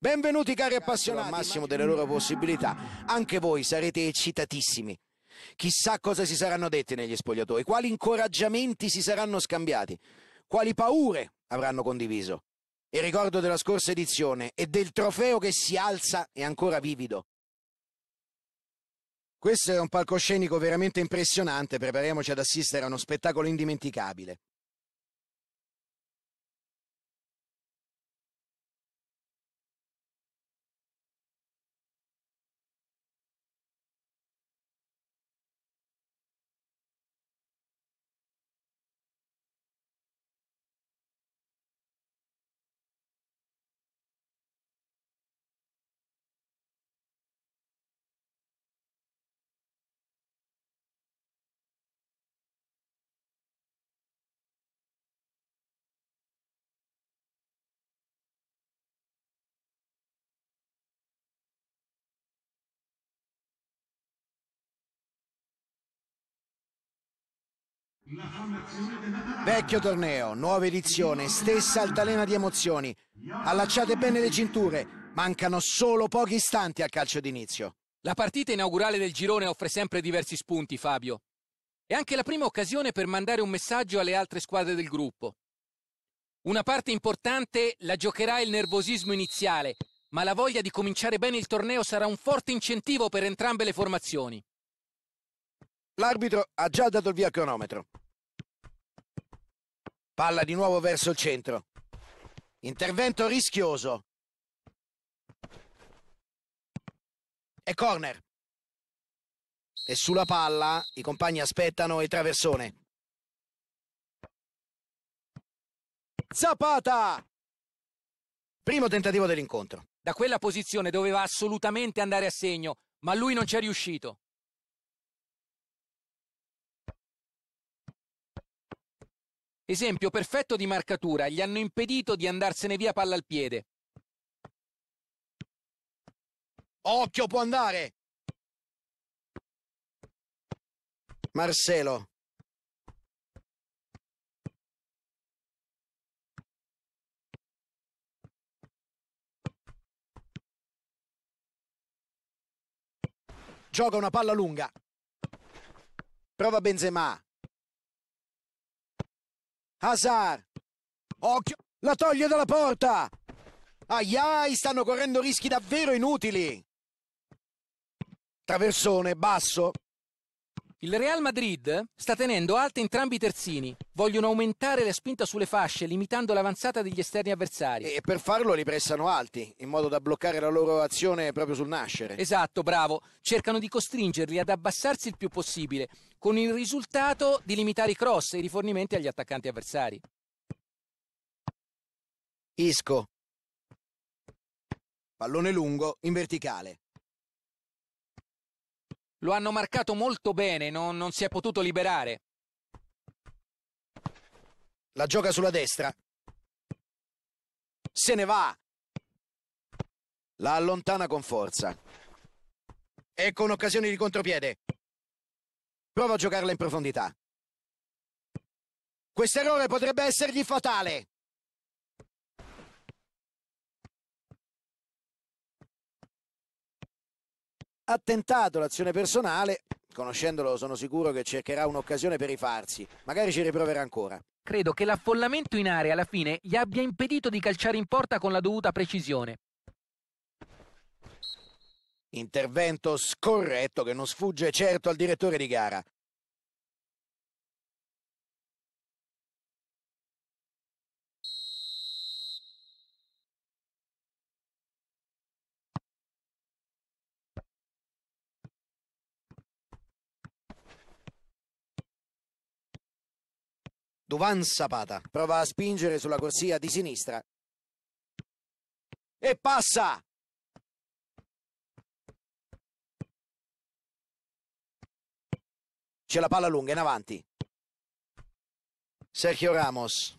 Benvenuti cari appassionati al massimo delle loro possibilità. Anche voi sarete eccitatissimi. Chissà cosa si saranno detti negli spogliatoi, quali incoraggiamenti si saranno scambiati, quali paure avranno condiviso. Il ricordo della scorsa edizione e del trofeo che si alza è ancora vivido. Questo è un palcoscenico veramente impressionante, prepariamoci ad assistere a uno spettacolo indimenticabile. Vecchio torneo, nuova edizione, stessa altalena di emozioni. Allacciate bene le cinture, mancano solo pochi istanti al calcio d'inizio. La partita inaugurale del girone offre sempre diversi spunti, Fabio. È anche la prima occasione per mandare un messaggio alle altre squadre del gruppo. Una parte importante la giocherà il nervosismo iniziale, ma la voglia di cominciare bene il torneo sarà un forte incentivo per entrambe le formazioni. L'arbitro ha già dato il via al cronometro. Palla di nuovo verso il centro. Intervento rischioso. E corner. E sulla palla i compagni aspettano il traversone. Zapata! Primo tentativo dell'incontro. Da quella posizione doveva assolutamente andare a segno, ma lui non ci è riuscito. Esempio perfetto di marcatura, gli hanno impedito di andarsene via palla al piede. Occhio, può andare! Marcelo. Gioca una palla lunga. Prova Benzema. Hazard. Occhio. La toglie dalla porta. Aiai, stanno correndo rischi davvero inutili. Traversone, basso. Il Real Madrid sta tenendo alte entrambi i terzini. Vogliono aumentare la spinta sulle fasce, limitando l'avanzata degli esterni avversari. E per farlo li pressano alti, in modo da bloccare la loro azione proprio sul nascere. Esatto, bravo. Cercano di costringerli ad abbassarsi il più possibile, con il risultato di limitare i cross e i rifornimenti agli attaccanti avversari. Isco. Pallone lungo in verticale. Lo hanno marcato molto bene, non, non si è potuto liberare. La gioca sulla destra. Se ne va. La allontana con forza. Ecco un'occasione di contropiede. Prova a giocarla in profondità. Questo errore potrebbe essergli fatale. ha tentato l'azione personale, conoscendolo sono sicuro che cercherà un'occasione per rifarsi, magari ci riproverà ancora. Credo che l'affollamento in area alla fine gli abbia impedito di calciare in porta con la dovuta precisione. Intervento scorretto che non sfugge certo al direttore di gara. Duvan Zapata. Prova a spingere sulla corsia di sinistra. E passa! C'è la palla lunga in avanti. Sergio Ramos.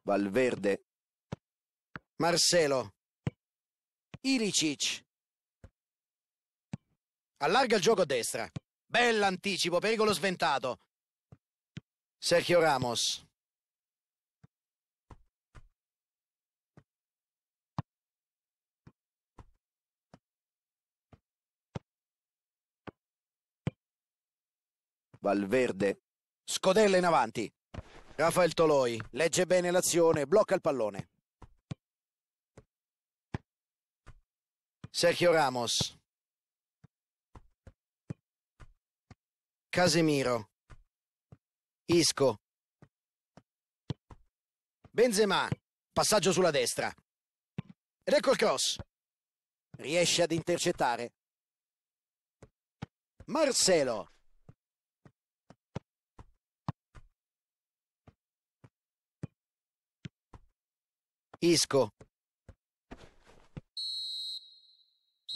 Valverde. Marcelo. Ilicic. Allarga il gioco a destra. Bell'anticipo, pericolo sventato. Sergio Ramos. Valverde. Scodella in avanti. Rafael Toloi legge bene l'azione, blocca il pallone. Sergio Ramos. Casemiro, Isco, Benzema, passaggio sulla destra. Ed ecco il cross. Riesce ad intercettare. Marcelo. Isco.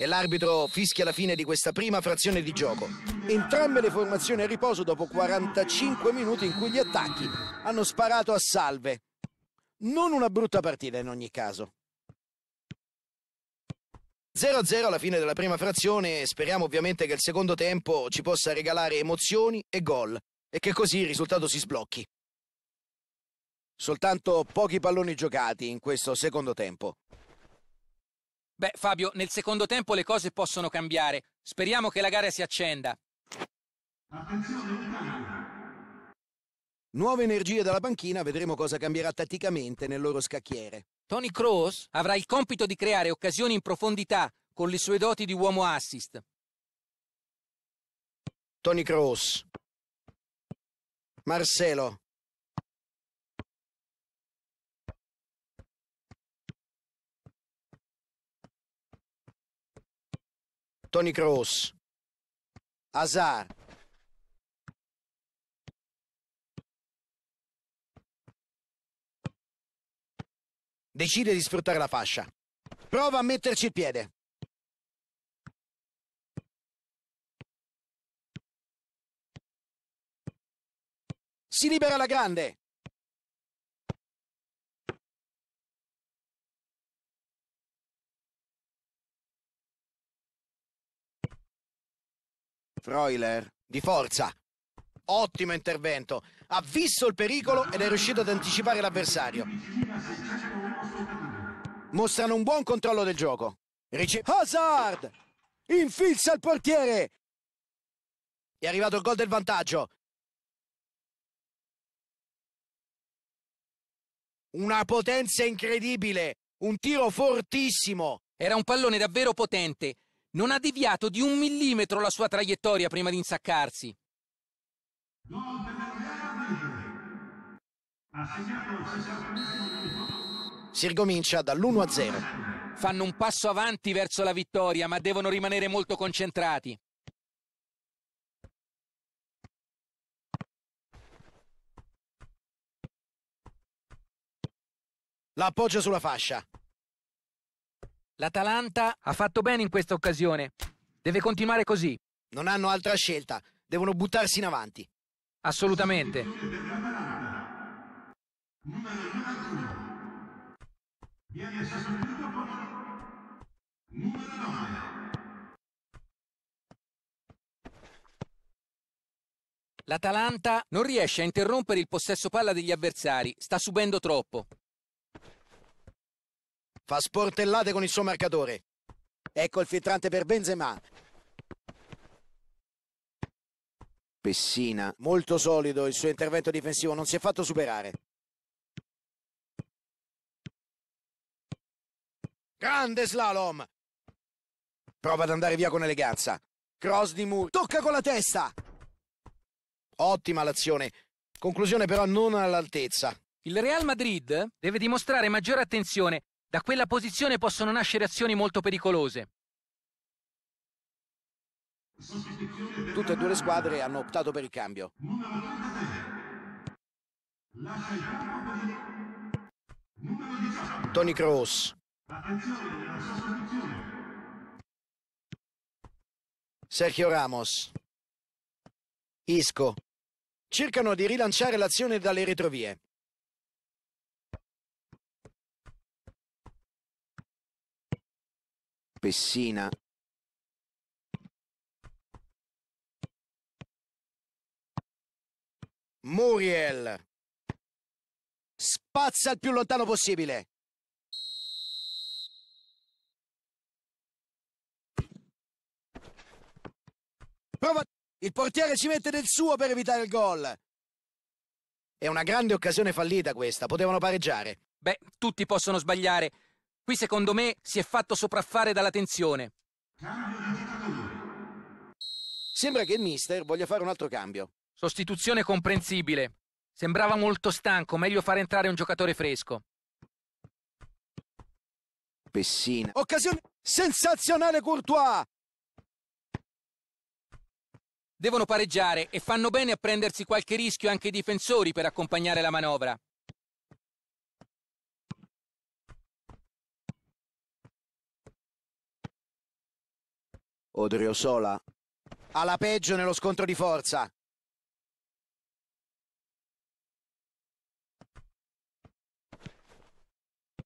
e l'arbitro fischia la fine di questa prima frazione di gioco. Entrambe le formazioni a riposo dopo 45 minuti in cui gli attacchi hanno sparato a salve. Non una brutta partita in ogni caso. 0-0 alla fine della prima frazione e speriamo ovviamente che il secondo tempo ci possa regalare emozioni e gol e che così il risultato si sblocchi. Soltanto pochi palloni giocati in questo secondo tempo. Beh, Fabio, nel secondo tempo le cose possono cambiare. Speriamo che la gara si accenda. Nuove energie dalla banchina, vedremo cosa cambierà tatticamente nel loro scacchiere. Tony Cross avrà il compito di creare occasioni in profondità con le sue doti di uomo assist. Tony Cross. Marcelo. Tony Kroos, Hazard, decide di sfruttare la fascia. Prova a metterci il piede. Si libera la grande. Freuler, di forza. Ottimo intervento. Ha visto il pericolo ed è riuscito ad anticipare l'avversario. Mostrano un buon controllo del gioco. Rice- Hazard! Infilza il portiere! È arrivato il gol del vantaggio. Una potenza incredibile, un tiro fortissimo. Era un pallone davvero potente. Non ha deviato di un millimetro la sua traiettoria prima di insaccarsi. Si ricomincia dall'1 a 0. Fanno un passo avanti verso la vittoria, ma devono rimanere molto concentrati. L'appoggio sulla fascia. L'Atalanta ha fatto bene in questa occasione. Deve continuare così. Non hanno altra scelta. Devono buttarsi in avanti. Assolutamente. L'Atalanta non riesce a interrompere il possesso palla degli avversari, sta subendo troppo. Fa sportellate con il suo marcatore. Ecco il filtrante per Benzema. Pessina, molto solido il suo intervento difensivo, non si è fatto superare. Grande slalom! Prova ad andare via con eleganza. Cross di Mur. Tocca con la testa! Ottima l'azione. Conclusione però non all'altezza. Il Real Madrid deve dimostrare maggiore attenzione da quella posizione possono nascere azioni molto pericolose. Tutte e due le squadre hanno optato per il cambio. Tony Cross. Sergio Ramos. Isco. Cercano di rilanciare l'azione dalle retrovie. Pessina. Muriel spazza il più lontano possibile prova il portiere ci mette del suo per evitare il gol è una grande occasione fallita questa potevano pareggiare beh tutti possono sbagliare Qui secondo me si è fatto sopraffare dalla tensione. Sembra che il mister voglia fare un altro cambio. Sostituzione comprensibile. Sembrava molto stanco, meglio far entrare un giocatore fresco. Pessina. Occasione sensazionale Courtois! Devono pareggiare e fanno bene a prendersi qualche rischio anche i difensori per accompagnare la manovra. Odriozola alla peggio nello scontro di forza.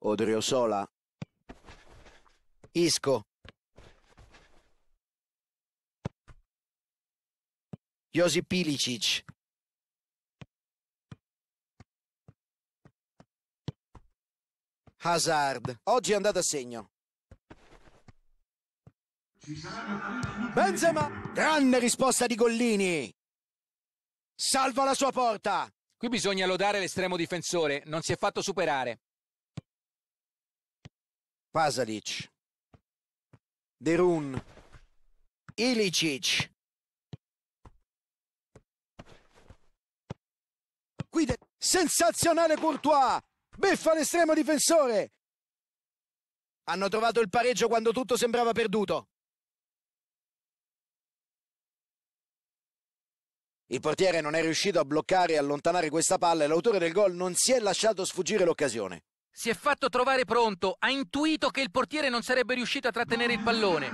Odriozola. Isco. Josip Pilicic. Hazard. Oggi è andato a segno. Benzema! Grande risposta di Gollini! Salva la sua porta! Qui bisogna lodare l'estremo difensore, non si è fatto superare. Pasadic. Derun. Ilicic. Guida. Sensazionale Courtois. Beffa l'estremo difensore. Hanno trovato il pareggio quando tutto sembrava perduto. Il portiere non è riuscito a bloccare e allontanare questa palla e l'autore del gol non si è lasciato sfuggire l'occasione. Si è fatto trovare pronto, ha intuito che il portiere non sarebbe riuscito a trattenere il pallone.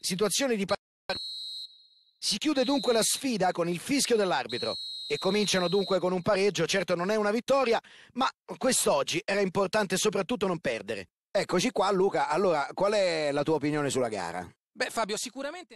Situazione di partita. Si chiude dunque la sfida con il fischio dell'arbitro e cominciano dunque con un pareggio, certo non è una vittoria, ma quest'oggi era importante soprattutto non perdere. Eccoci qua Luca, allora qual è la tua opinione sulla gara? Beh Fabio, sicuramente...